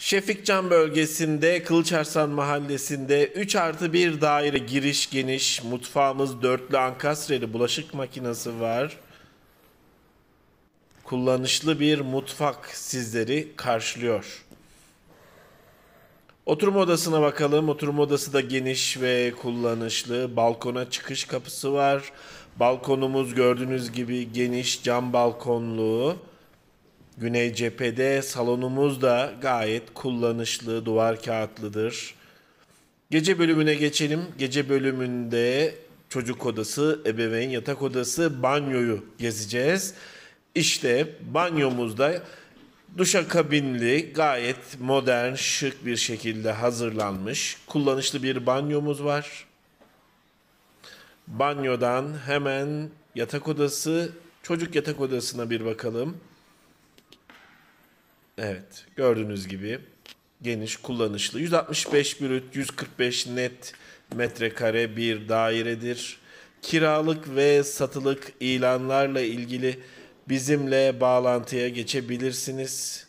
Şefikcan bölgesinde Kılıçarslan mahallesinde 3 artı 1 daire giriş geniş mutfağımız dörtlü ankastreli bulaşık makinesi var. Kullanışlı bir mutfak sizleri karşılıyor. Oturma odasına bakalım. Oturma odası da geniş ve kullanışlı. Balkona çıkış kapısı var. Balkonumuz gördüğünüz gibi geniş cam balkonluğu. Güney cephede salonumuz da gayet kullanışlı, duvar kağıtlıdır. Gece bölümüne geçelim. Gece bölümünde çocuk odası, ebeveyn yatak odası, banyoyu gezeceğiz. İşte banyomuzda duşakabinli, gayet modern, şık bir şekilde hazırlanmış, kullanışlı bir banyomuz var. Banyodan hemen yatak odası, çocuk yatak odasına bir bakalım. Evet gördüğünüz gibi geniş kullanışlı. 165 brüt 145 net metrekare bir dairedir. Kiralık ve satılık ilanlarla ilgili bizimle bağlantıya geçebilirsiniz.